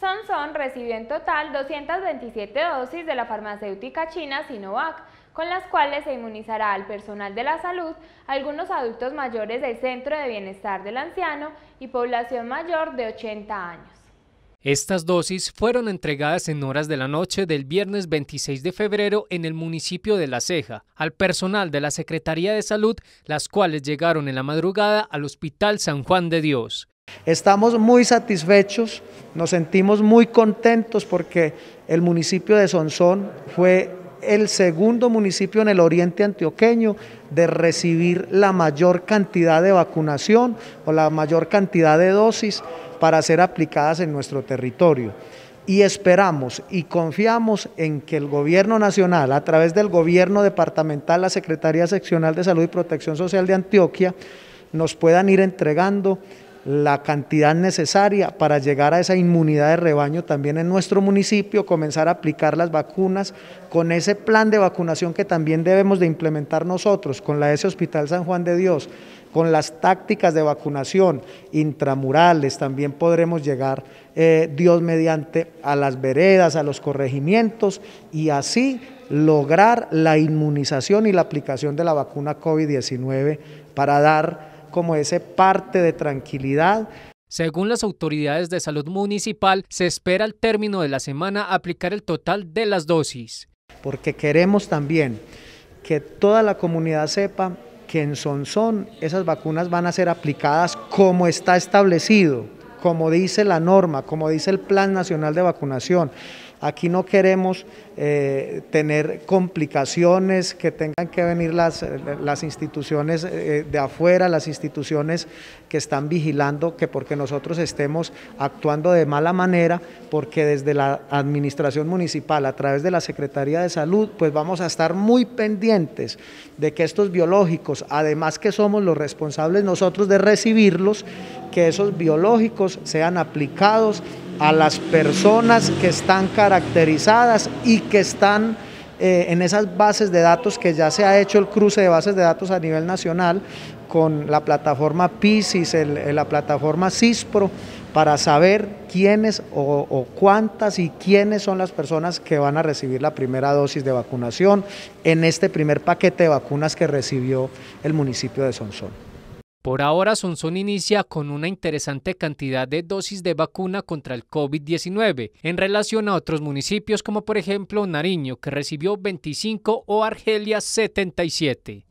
Samsung recibió en total 227 dosis de la farmacéutica china Sinovac, con las cuales se inmunizará al personal de la salud, algunos adultos mayores del Centro de Bienestar del Anciano y población mayor de 80 años. Estas dosis fueron entregadas en horas de la noche del viernes 26 de febrero en el municipio de La Ceja al personal de la Secretaría de Salud, las cuales llegaron en la madrugada al Hospital San Juan de Dios. Estamos muy satisfechos, nos sentimos muy contentos porque el municipio de Sonsón fue el segundo municipio en el oriente antioqueño de recibir la mayor cantidad de vacunación o la mayor cantidad de dosis para ser aplicadas en nuestro territorio. Y esperamos y confiamos en que el Gobierno Nacional, a través del Gobierno Departamental, la Secretaría Seccional de Salud y Protección Social de Antioquia, nos puedan ir entregando la cantidad necesaria para llegar a esa inmunidad de rebaño también en nuestro municipio, comenzar a aplicar las vacunas con ese plan de vacunación que también debemos de implementar nosotros, con la de ese Hospital San Juan de Dios, con las tácticas de vacunación intramurales, también podremos llegar, eh, Dios mediante, a las veredas, a los corregimientos y así lograr la inmunización y la aplicación de la vacuna COVID-19 para dar como ese parte de tranquilidad. Según las autoridades de salud municipal, se espera al término de la semana aplicar el total de las dosis. Porque queremos también que toda la comunidad sepa que en Sonsón esas vacunas van a ser aplicadas como está establecido, como dice la norma, como dice el Plan Nacional de Vacunación. Aquí no queremos eh, tener complicaciones, que tengan que venir las, las instituciones eh, de afuera, las instituciones que están vigilando que porque nosotros estemos actuando de mala manera, porque desde la administración municipal, a través de la Secretaría de Salud, pues vamos a estar muy pendientes de que estos biológicos, además que somos los responsables nosotros de recibirlos, que esos biológicos sean aplicados a las personas que están caracterizadas y que están eh, en esas bases de datos que ya se ha hecho el cruce de bases de datos a nivel nacional con la plataforma PISIS, eh, la plataforma CISPRO, para saber quiénes o, o, cuántas y quiénes son las personas que van a recibir la primera dosis de vacunación en este primer paquete de vacunas que recibió el municipio de Sonsón. Por ahora, Sonson inicia con una interesante cantidad de dosis de vacuna contra el COVID-19 en relación a otros municipios como por ejemplo Nariño, que recibió 25 o Argelia 77.